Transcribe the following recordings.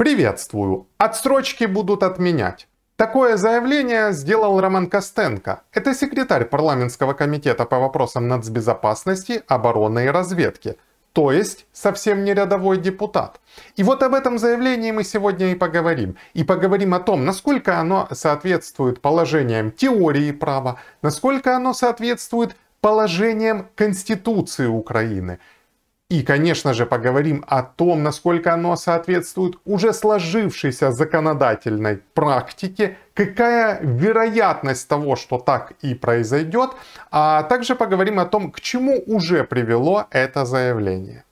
Приветствую. Отсрочки будут отменять. Такое заявление сделал Роман Костенко. Это секретарь парламентского комитета по вопросам нацбезопасности, обороны и разведки. То есть совсем не рядовой депутат. И вот об этом заявлении мы сегодня и поговорим. И поговорим о том, насколько оно соответствует положениям теории права, насколько оно соответствует положениям Конституции Украины – и, конечно же, поговорим о том, насколько оно соответствует уже сложившейся законодательной практике, какая вероятность того, что так и произойдет, а также поговорим о том, к чему уже привело это заявление.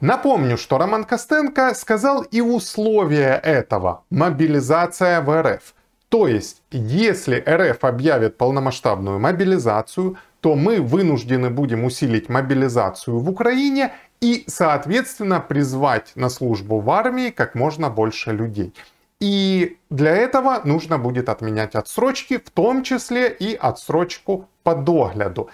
Напомню, что Роман Костенко сказал и условия этого – мобилизация в РФ. То есть, если РФ объявит полномасштабную мобилизацию – то мы вынуждены будем усилить мобилизацию в Украине и, соответственно, призвать на службу в армии как можно больше людей. И для этого нужно будет отменять отсрочки, в том числе и отсрочку по догляду.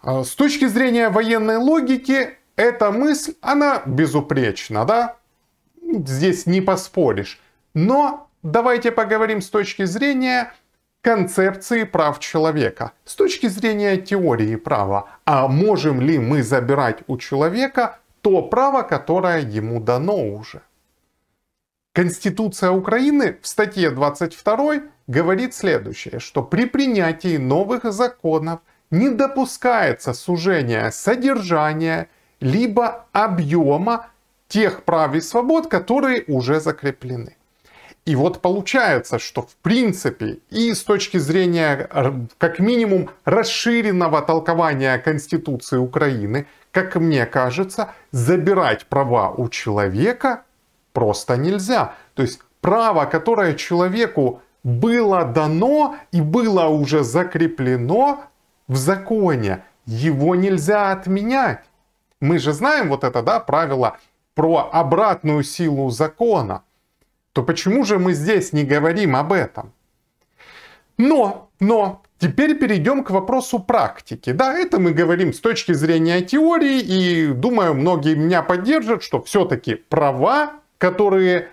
А, с точки зрения военной логики, эта мысль, она безупречна, да? Здесь не поспоришь. Но давайте поговорим с точки зрения концепции прав человека, с точки зрения теории права. А можем ли мы забирать у человека то право, которое ему дано уже? Конституция Украины в статье 22 говорит следующее, что при принятии новых законов не допускается сужение содержания либо объема тех прав и свобод, которые уже закреплены. И вот получается, что в принципе и с точки зрения как минимум расширенного толкования Конституции Украины, как мне кажется, забирать права у человека просто нельзя. То есть право, которое человеку было дано и было уже закреплено в законе, его нельзя отменять. Мы же знаем вот это да, правило про обратную силу закона – то почему же мы здесь не говорим об этом? Но, но, теперь перейдем к вопросу практики. Да, это мы говорим с точки зрения теории, и думаю, многие меня поддержат, что все-таки права, которые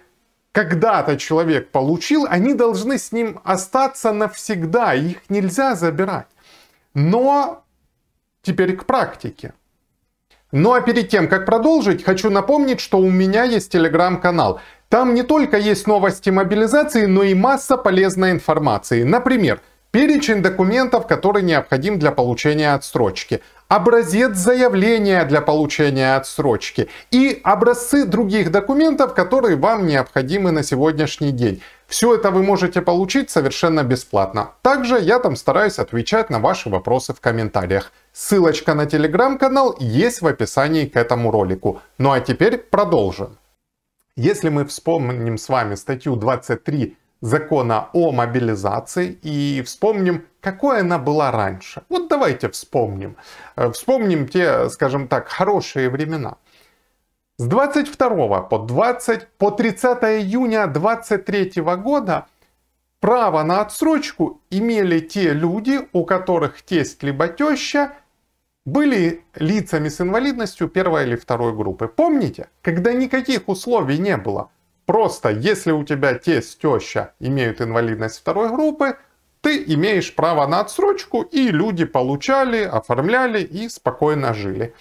когда-то человек получил, они должны с ним остаться навсегда, их нельзя забирать. Но теперь к практике. Ну а перед тем, как продолжить, хочу напомнить, что у меня есть телеграм-канал. Там не только есть новости мобилизации, но и масса полезной информации. Например, перечень документов, который необходим для получения отсрочки, образец заявления для получения отсрочки и образцы других документов, которые вам необходимы на сегодняшний день. Все это вы можете получить совершенно бесплатно. Также я там стараюсь отвечать на ваши вопросы в комментариях. Ссылочка на телеграм-канал есть в описании к этому ролику. Ну а теперь продолжим. Если мы вспомним с вами статью 23 закона о мобилизации и вспомним, какой она была раньше. Вот давайте вспомним. Э, вспомним те, скажем так, хорошие времена. С 22 по, 20, по 30 июня 23 года право на отсрочку имели те люди, у которых тесть либо теща были лицами с инвалидностью первой или второй группы. Помните, когда никаких условий не было? Просто если у тебя тесть, теща имеют инвалидность второй группы, ты имеешь право на отсрочку, и люди получали, оформляли и спокойно жили.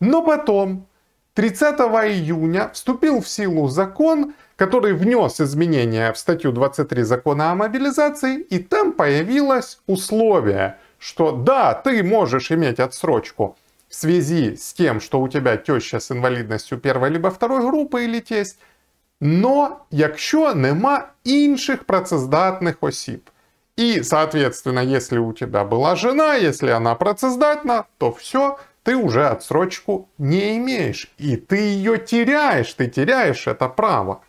Но потом, 30 июня, вступил в силу закон, который внес изменения в статью 23 закона о мобилизации, и там появилось условие – что да, ты можешь иметь отсрочку в связи с тем, что у тебя теща с инвалидностью первой либо второй группы или тесть, но якщо нема інших працездатних осіб. И, соответственно, если у тебя была жена, если она працездатна, то все, ты уже отсрочку не имеешь. И ты ее теряешь, ты теряешь это право.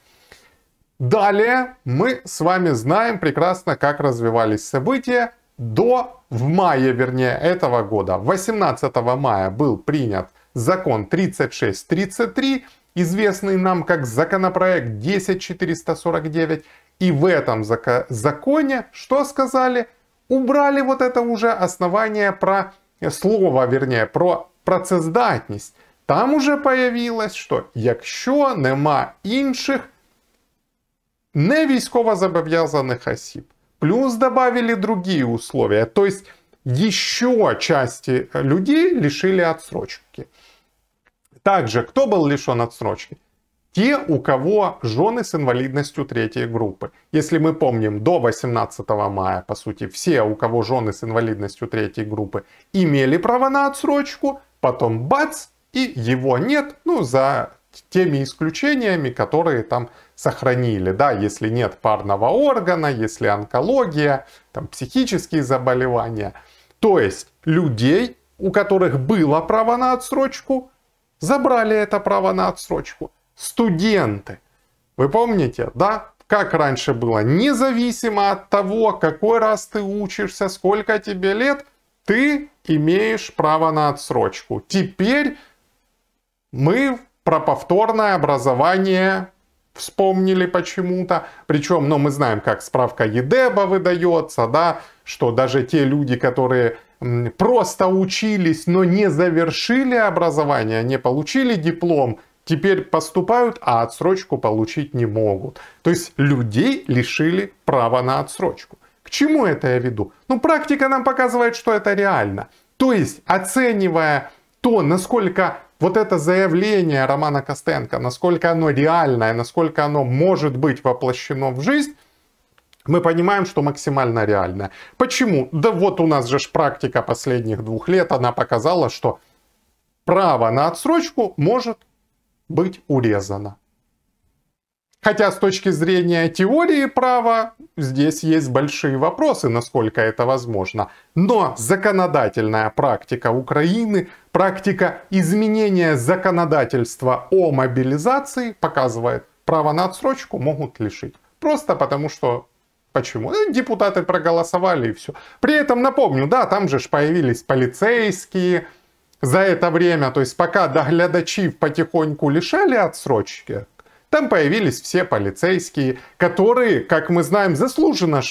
Далее мы с вами знаем прекрасно, как развивались события до, в мае вернее этого года, 18 мая был принят закон 3633, известный нам как законопроект 10449. И в этом законе, что сказали? Убрали вот это уже основание про э, слово, вернее, про процессдатность. Там уже появилось, что? якщо нема інших невійськовозобов'язаних осіб, Плюс добавили другие условия. То есть еще части людей лишили отсрочки. Также, кто был лишен отсрочки? Те, у кого жены с инвалидностью третьей группы. Если мы помним, до 18 мая, по сути, все, у кого жены с инвалидностью третьей группы, имели право на отсрочку, потом бац, и его нет, ну, за теми исключениями, которые там сохранили. Да, если нет парного органа, если онкология, там психические заболевания. То есть людей, у которых было право на отсрочку, забрали это право на отсрочку. Студенты. Вы помните, да? Как раньше было, независимо от того, какой раз ты учишься, сколько тебе лет, ты имеешь право на отсрочку. Теперь мы про повторное образование вспомнили почему-то. Причем, ну, мы знаем, как справка ЕДЭБа выдается, да, что даже те люди, которые просто учились, но не завершили образование, не получили диплом, теперь поступают, а отсрочку получить не могут. То есть людей лишили права на отсрочку. К чему это я веду? Ну, практика нам показывает, что это реально. То есть, оценивая то, насколько вот это заявление Романа Костенко, насколько оно реальное, насколько оно может быть воплощено в жизнь, мы понимаем, что максимально реально. Почему? Да вот у нас же практика последних двух лет, она показала, что право на отсрочку может быть урезано. Хотя с точки зрения теории права здесь есть большие вопросы, насколько это возможно. Но законодательная практика Украины, практика изменения законодательства о мобилизации показывает, право на отсрочку могут лишить. Просто потому что Почему? Ну, депутаты проголосовали и все. При этом напомню, да, там же появились полицейские за это время, то есть пока доглядачів потихоньку лишали отсрочки, там появились все полицейские, которые, как мы знаем, заслуженно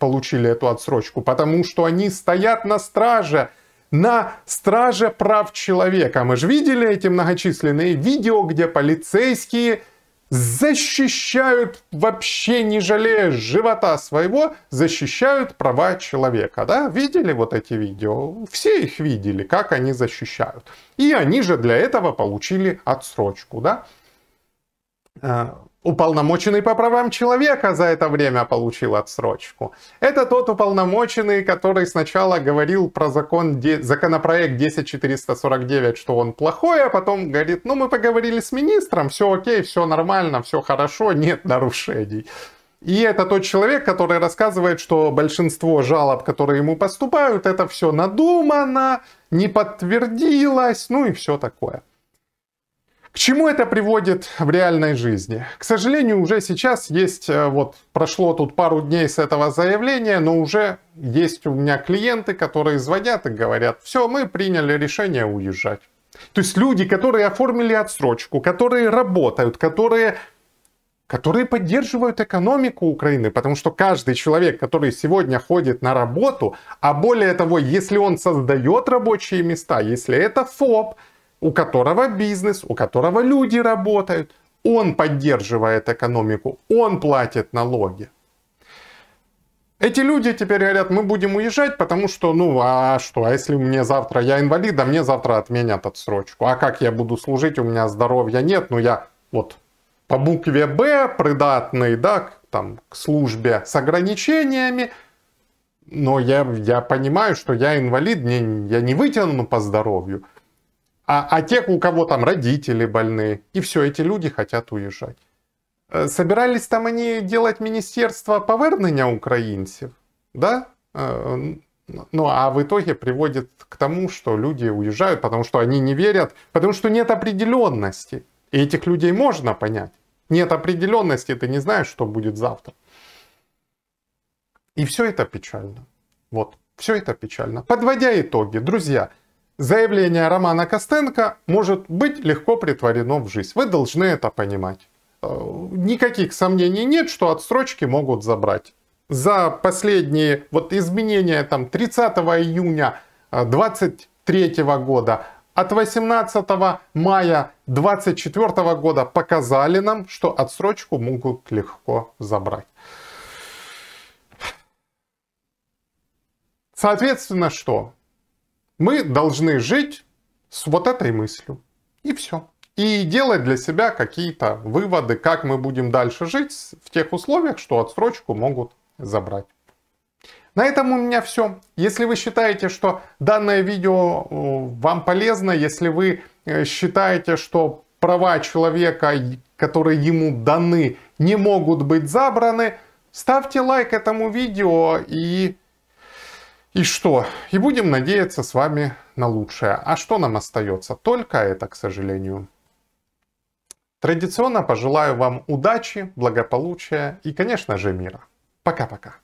получили эту отсрочку, потому что они стоят на страже, на страже прав человека. Мы же видели эти многочисленные видео, где полицейские защищают, вообще не жалея живота своего, защищают права человека. Да? Видели вот эти видео? Все их видели, как они защищают. И они же для этого получили отсрочку. Да? Э, уполномоченный по правам человека за это время получил отсрочку. Это тот уполномоченный, который сначала говорил про закон, законопроект 10449, что он плохой, а потом говорит, ну мы поговорили с министром, все окей, все нормально, все хорошо, нет нарушений. И это тот человек, который рассказывает, что большинство жалоб, которые ему поступают, это все надумано, не подтвердилось, ну и все такое. К чему это приводит в реальной жизни? К сожалению, уже сейчас есть, э, вот прошло тут пару дней с этого заявления, но уже есть у меня клиенты, которые звонят и говорят, все, мы приняли решение уезжать. То есть люди, которые оформили отсрочку, которые работают, которые которые поддерживают экономику Украины, потому что каждый человек, который сегодня ходит на работу, а более того, если он создает рабочие места, если это ФОП, у которого бизнес, у которого люди работают. Он поддерживает экономику, он платит налоги. Эти люди теперь говорят, мы будем уезжать, потому что, ну, а что, а если мне завтра, я инвалид, а мне завтра отменят отсрочку. А как я буду служить, у меня здоровья нет, ну, я вот по букве «Б» придатный, да, к, там, к службе с ограничениями, но я, я понимаю, что я инвалид, не, я не вытяну по здоровью. А, а те, у кого там родители больны, и все, эти люди хотят уезжать. Э, собирались там они делать министерство повернення украинцев, да? Э, ну, а в итоге приводит к тому, что люди уезжают, потому что они не верят, потому что нет определенности. И этих людей можно понять. Нет определенности, ты не знаешь, что будет завтра. И все это печально. Вот, все это печально. Подводя итоги, друзья, Заявление Романа Костенко может быть легко притворено в жизнь. Вы должны это понимать. Э, никаких сомнений нет, что отсрочки могут забрать. За последние вот изменения там 30 июня 23 э, года от 18 мая 24 года показали нам, что отсрочку могут легко забрать. Соответственно, что? Мы должны жить с вот этой мыслью. И все. И делать для себя какие-то выводы, как мы будем дальше жить в тех условиях, что отсрочку могут забрать. На этом у меня все. Если вы считаете, что данное видео э, вам полезно, если вы э, считаете, что права человека, которые ему даны, не могут быть забраны, ставьте лайк этому видео и и что? И будем надеяться с вами на лучшее. А что нам остается? Только это, к сожалению. Традиционно пожелаю вам удачи, благополучия и, конечно же, мира. Пока-пока.